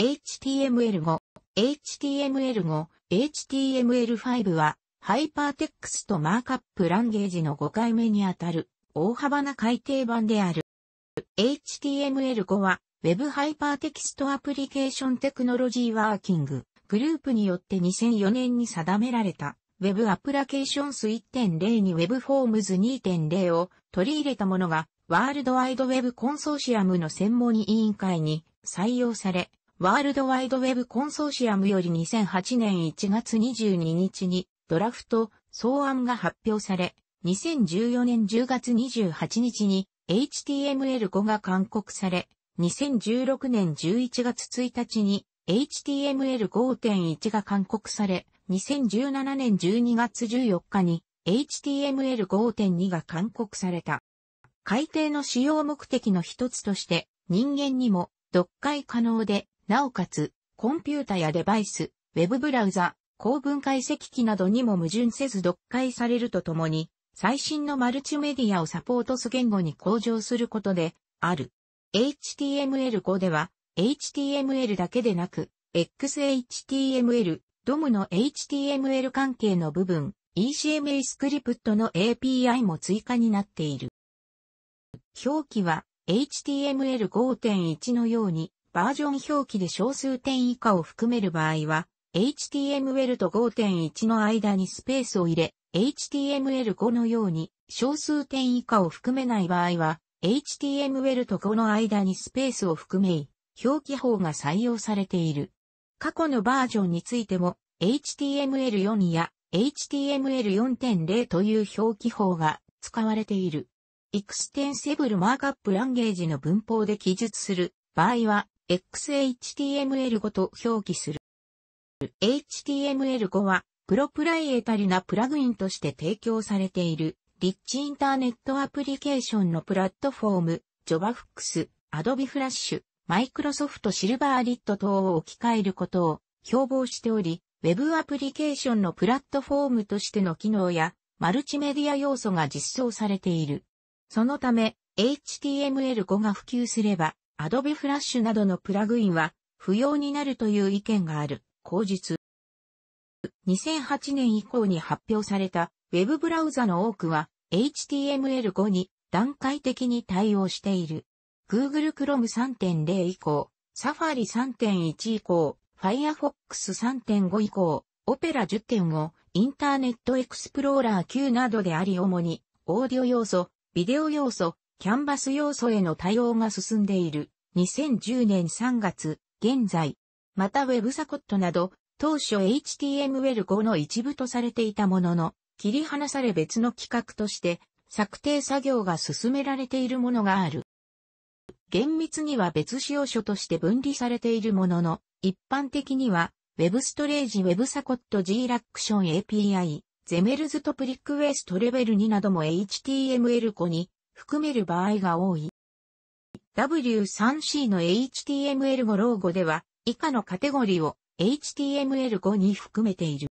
HTML5、HTML5、HTML5 は、ハイパーテックストマーカップランゲージの5回目にあたる、大幅な改訂版である。HTML5 は、Web ハイパーテキストアプリケーションテクノロジーワーキング、グループによって2004年に定められた、Web アプラケーションス1.0に Web フォームズ2.0を取り入れたものが、ワールドワイドウェブコンソーシアムの専門委員会に採用され、ワールドワイドウェブコンソーシアムより2008年1月22日にドラフト草案が発表され、2014年10月28日に HTML5 が勧告され、2016年11月1日に HTML5.1 が勧告され、2017年12月14日に HTML5.2 が勧告された。改定の使用目的の一つとして、人間にも読解可能でなおかつ、コンピュータやデバイス、ウェブブラウザ、高分解析機などにも矛盾せず読解されるとともに、最新のマルチメディアをサポートす言語に向上することで、ある。HTML5 では、HTML だけでなく、XHTML、DOM の HTML 関係の部分、ECMA スクリプトの API も追加になっている。表記は HTML5.1 のようにバージョン表記で小数点以下を含める場合は、HTML と5.1の間にスペースを入れ、HTML5 のように小数点以下を含めない場合は、HTML と5の間にスペースを含め、表記法が採用されている。過去のバージョンについても、HTML4 や HTML4.0 という表記法が使われている。Extensible Markup Language の文法で記述する場合は、XHTML 5と表記する。HTML 5は、プロプライエタリなプラグインとして提供されている、リッチインターネットアプリケーションのプラットフォーム、JavaFX、Adobe Flash、Microsoft Silverlit 等を置き換えることを標榜しており、Web アプリケーションのプラットフォームとしての機能や、マルチメディア要素が実装されている。そのため、HTML5 が普及すれば、Adobe Flash などのプラグインは不要になるという意見がある、口実。2008年以降に発表された Web ブラウザの多くは HTML5 に段階的に対応している。Google Chrome 3.0以降、Safari 3.1以降、Firefox 3.5以降、Opera 10.5、インターネットエクスプローラー9などであり主に、オーディオ要素、ビデオ要素、キャンバス要素への対応が進んでいる。2010年3月、現在、また w e b s コ c ト t など、当初 HTML5 の一部とされていたものの、切り離され別の規格として、策定作業が進められているものがある。厳密には別使用書として分離されているものの、一般的には、Web ストレージ w e b s コ c ト t G ラクション API、ゼメルズトプリックウェストレベル2なども HTML5 に含める場合が多い。W3C の HTML5 ロ語ゴでは、以下のカテゴリーを HTML5 に含めている。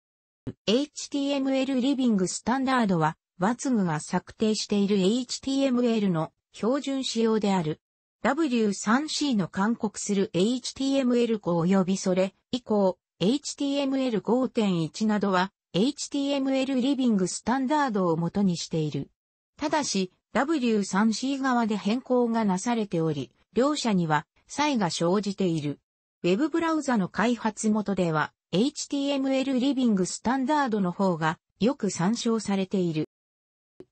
HTML リビングスタンダードは、ワツグが策定している HTML の標準仕様である。W3C の勧告する HTML5 及びそれ以降、HTML5.1 などは HTML リビングスタンダードを元にしている。ただし、W3C 側で変更がなされており、両者には差異が生じている。Web ブラウザの開発元では HTML リビングスタンダードの方がよく参照されている。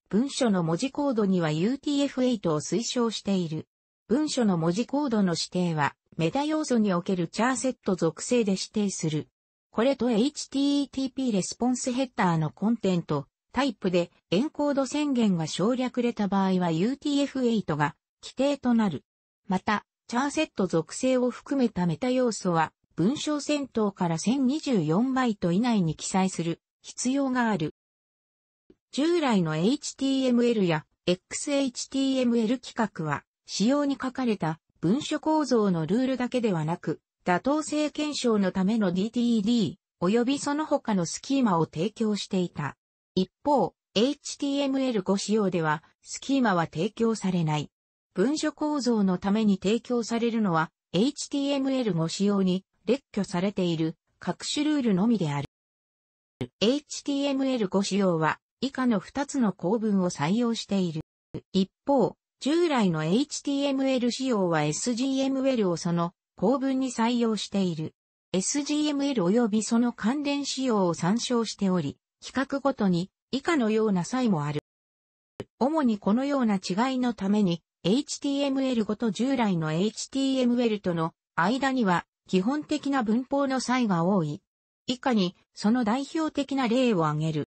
文書の文字コードには UTF-8 を推奨している。文書の文字コードの指定はメタ要素におけるチャーセット属性で指定する。これと HTTP レスポンスヘッダーのコンテント、タイプでエンコード宣言が省略れた場合は UTF-8 が規定となる。また、チャーセット属性を含めたメタ要素は文章先頭から1024バイト以内に記載する必要がある。従来の HTML や XHTML 規格は使用に書かれた文書構造のルールだけではなく、妥当性検証のための DTD、及びその他のスキーマを提供していた。一方、HTML5 仕様では、スキーマは提供されない。文書構造のために提供されるのは、HTML5 仕様に列挙されている各種ルールのみである。HTML5 仕様は、以下の2つの構文を採用している。一方、従来の HTML 仕様は SGML をその構文に採用している。SGML 及びその関連仕様を参照しており、企画ごとに以下のような差異もある。主にこのような違いのために HTML ごと従来の HTML との間には基本的な文法の差異が多い。以下にその代表的な例を挙げる。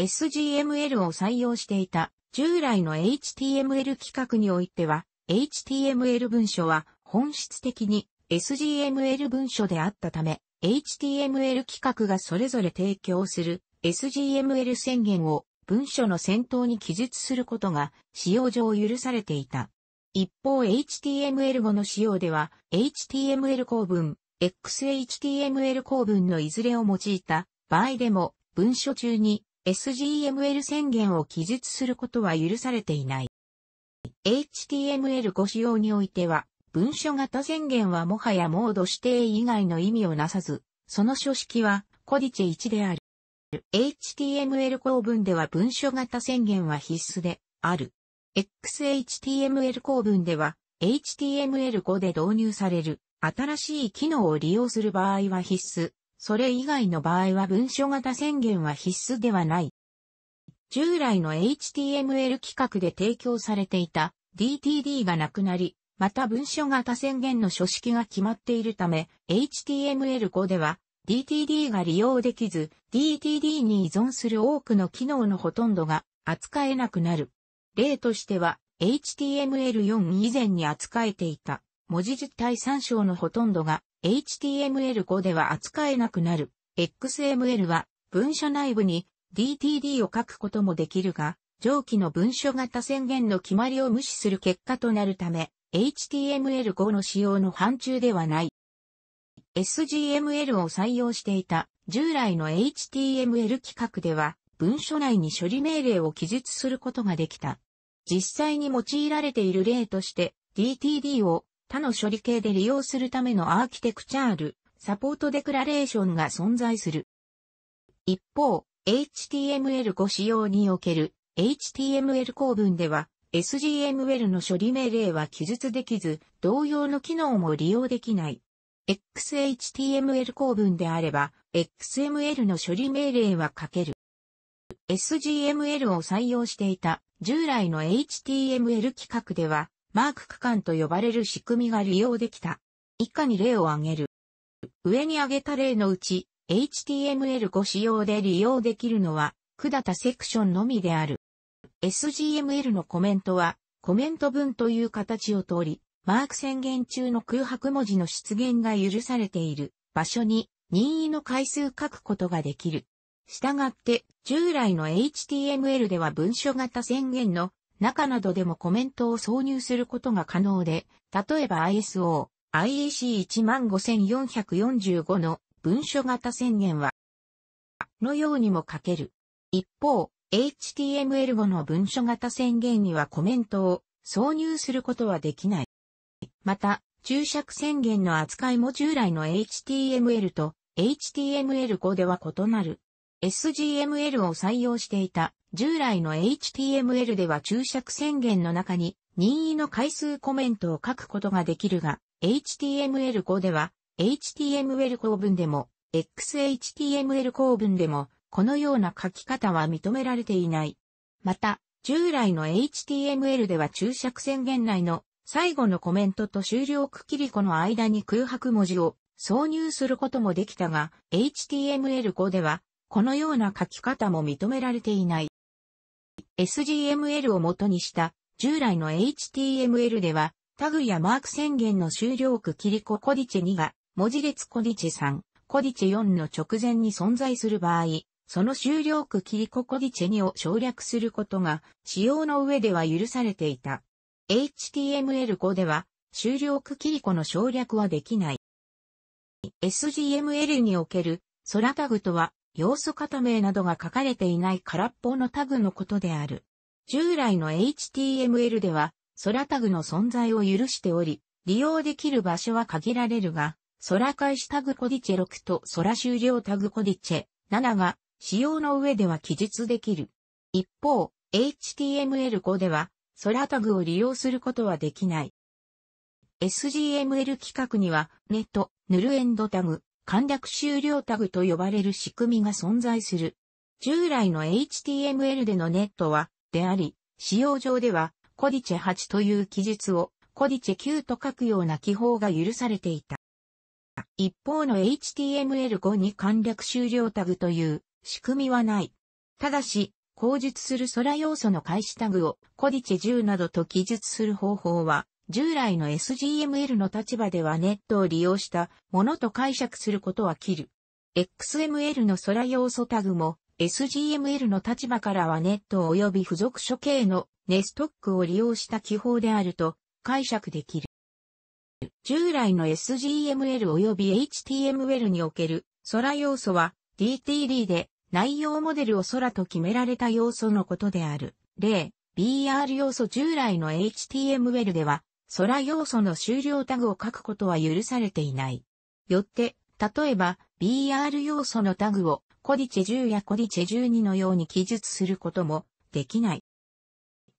SGML を採用していた従来の HTML 規格においては HTML 文書は本質的に SGML 文書であったため HTML 規格がそれぞれ提供する SGML 宣言を文書の先頭に記述することが使用上許されていた。一方 HTML5 の使用では HTML 構文、XHTML 構文のいずれを用いた場合でも文書中に SGML 宣言を記述することは許されていない。HTML5 使用においては文書型宣言はもはやモード指定以外の意味をなさず、その書式はコディチェ1である。HTML 構文では文書型宣言は必須である。XHTML 構文では HTML5 で導入される新しい機能を利用する場合は必須。それ以外の場合は文書型宣言は必須ではない。従来の HTML 規格で提供されていた DTD がなくなり、また文書型宣言の書式が決まっているため、HTML5 では DTD が利用できず、DTD に依存する多くの機能のほとんどが扱えなくなる。例としては、HTML4 以前に扱えていた文字実体参照のほとんどが HTML5 では扱えなくなる。XML は文書内部に DTD を書くこともできるが、上記の文書型宣言の決まりを無視する結果となるため、HTML5 の使用の範疇ではない。SGML を採用していた従来の HTML 規格では文書内に処理命令を記述することができた。実際に用いられている例として DTD を他の処理系で利用するためのアーキテクチャール、サポートデクラレーションが存在する。一方、HTML5 使用における HTML 構文では SGML の処理命令は記述できず、同様の機能も利用できない。XHTML 構文であれば、XML の処理命令はかける。SGML を採用していた従来の HTML 規格では、マーク区間と呼ばれる仕組みが利用できた。以下に例を挙げる。上に挙げた例のうち、HTML5 仕様で利用できるのは、下田セクションのみである。SGML のコメントは、コメント文という形をとり、マーク宣言中の空白文字の出現が許されている場所に任意の回数書くことができる。したがって、従来の HTML では文書型宣言の中などでもコメントを挿入することが可能で、例えば ISO、IEC15445 の文書型宣言は、のようにも書ける。一方、HTML5 の文書型宣言にはコメントを挿入することはできない。また、注釈宣言の扱いも従来の HTML と HTML5 では異なる。SGML を採用していた従来の HTML では注釈宣言の中に任意の回数コメントを書くことができるが、HTML5 では HTML 構文でも XHTML 構文でもこのような書き方は認められていない。また、従来の HTML では注釈宣言内の最後のコメントと終了区切り子の間に空白文字を挿入することもできたが、HTML5 では、このような書き方も認められていない。SGML を元にした従来の HTML では、タグやマーク宣言の終了区切り子コディチェ2が、文字列コディチェ3、コディチェ4の直前に存在する場合、その終了区切り子コディチェ2を省略することが、使用の上では許されていた。HTML5 では、終了区切り子の省略はできない。SGML における、空タグとは、要素型名などが書かれていない空っぽのタグのことである。従来の HTML では、空タグの存在を許しており、利用できる場所は限られるが、空開始タグコディチェ6と空終了タグコディチェ7が、使用の上では記述できる。一方、HTML5 では、空タグを利用することはできない。SGML 規格には、ネット、ヌルエンドタグ、簡略終了タグと呼ばれる仕組みが存在する。従来の HTML でのネットは、であり、使用上では、コディチェ8という記述を、コディチェ9と書くような記法が許されていた。一方の HTML5 に簡略終了タグという仕組みはない。ただし、口述する空要素の開始タグをコディチェ10などと記述する方法は、従来の SGML の立場ではネットを利用したものと解釈することは切る。XML の空要素タグも SGML の立場からはネット及び付属処刑のネストックを利用した記法であると解釈できる。従来の SGML 及び HTML における空要素は DTD で内容モデルを空と決められた要素のことである。例、BR 要素従来の HTML では、空要素の終了タグを書くことは許されていない。よって、例えば、BR 要素のタグをコディチェ10やコディチェ12のように記述することもできない。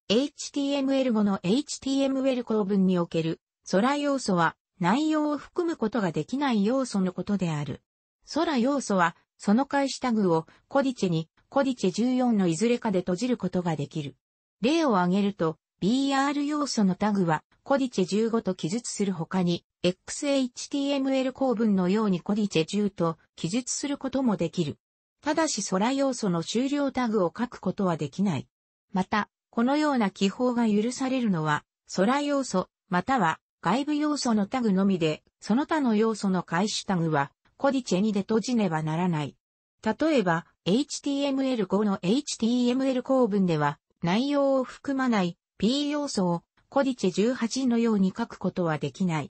h t m l 後の HTML 構文における空要素は内容を含むことができない要素のことである。空要素はその開始タグをコディチェにコディチェ14のいずれかで閉じることができる。例を挙げると、BR 要素のタグはコディチェ15と記述する他に、XHTML 構文のようにコディチェ10と記述することもできる。ただし空要素の終了タグを書くことはできない。また、このような記法が許されるのは、空要素、または外部要素のタグのみで、その他の要素の開始タグはコディチェにで閉じねばならない。例えば、HTML5 の HTML 構文では、内容を含まない P 要素をコディチェ18のように書くことはできない。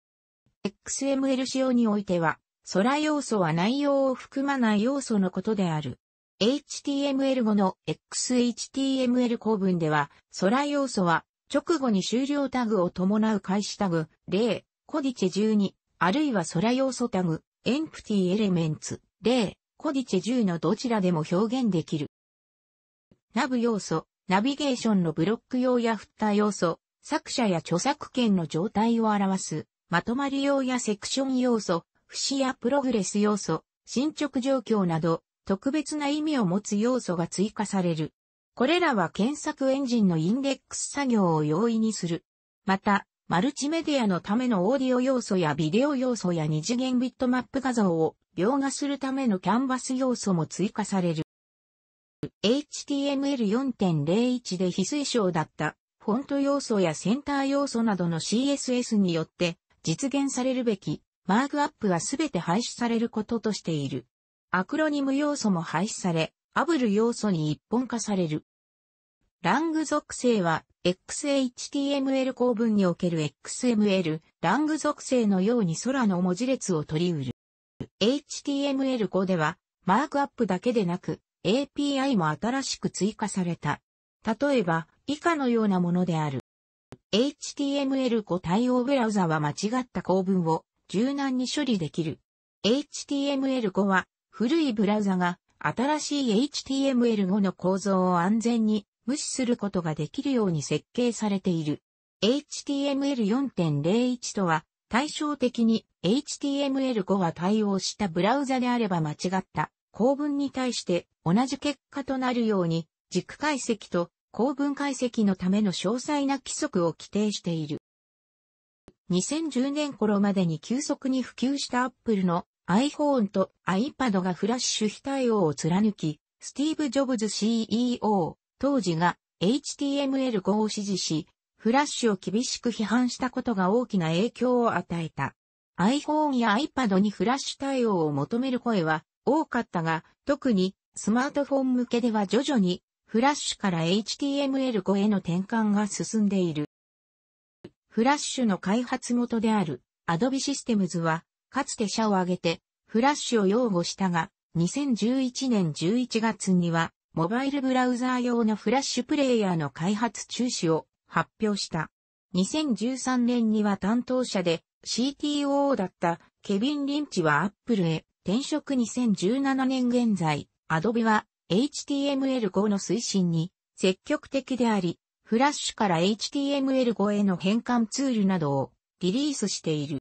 XML 仕様においては、空要素は内容を含まない要素のことである。HTML5 の XHTML 構文では、空要素は直後に終了タグを伴う開始タグ、例、コディチェ12、あるいは空要素タグ、エンプティエレメンツ、例、コディチェ10のどちらでも表現できる。ナブ要素、ナビゲーションのブロック用や振った要素、作者や著作権の状態を表す、まとまり用やセクション要素、節やプログレス要素、進捗状況など、特別な意味を持つ要素が追加される。これらは検索エンジンのインデックス作業を容易にする。また、マルチメディアのためのオーディオ要素やビデオ要素や二次元ビットマップ画像を描画するためのキャンバス要素も追加される。HTML4.01 で非推奨だったフォント要素やセンター要素などの CSS によって実現されるべきマークアップはすべて廃止されることとしている。アクロニム要素も廃止され、アブル要素に一本化される。ラング属性は XHTML 構文における XML ラング属性のように空の文字列を取り得る。HTML5 ではマークアップだけでなく API も新しく追加された。例えば以下のようなものである。HTML5 対応ブラウザは間違った構文を柔軟に処理できる。HTML5 は古いブラウザが新しい HTML5 の構造を安全に無視することができるように設計されている。HTML4.01 とは対照的に HTML5 が対応したブラウザであれば間違った構文に対して同じ結果となるように軸解析と構文解析のための詳細な規則を規定している。2010年頃までに急速に普及した Apple の iPhone と iPad がフラッシュ非対応を貫き、スティーブ・ジョブズ CEO、当時が HTML5 を支持し、フラッシュを厳しく批判したことが大きな影響を与えた。iPhone や iPad にフラッシュ対応を求める声は多かったが、特にスマートフォン向けでは徐々にフラッシュから HTML5 への転換が進んでいる。フラッシュの開発元である Adobe Systems は、かつて社を挙げて、フラッシュを擁護したが、2011年11月には、モバイルブラウザー用のフラッシュプレイヤーの開発中止を発表した。2013年には担当者で CTO だったケビン・リンチはアップルへ転職2017年現在、アドビは HTML5 の推進に積極的であり、フラッシュから HTML5 への変換ツールなどをリリースしている。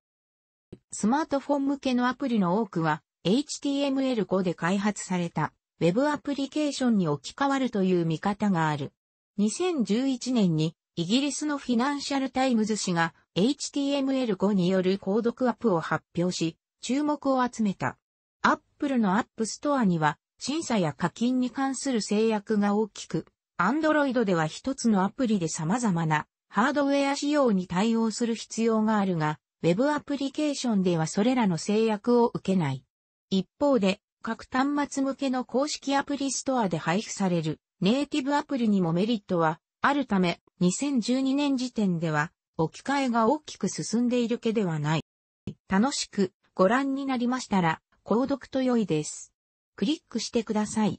スマートフォン向けのアプリの多くは HTML5 で開発されたウェブアプリケーションに置き換わるという見方がある。2011年にイギリスのフィナンシャルタイムズ氏が HTML5 による購読アップを発表し、注目を集めた。アップルのアップストアには審査や課金に関する制約が大きく、Android では一つのアプリで様々なハードウェア仕様に対応する必要があるが、Web アプリケーションではそれらの制約を受けない。一方で、各端末向けの公式アプリストアで配布されるネイティブアプリにもメリットはあるため、2012年時点では置き換えが大きく進んでいるけではない。楽しくご覧になりましたら、購読と良いです。クリックしてください。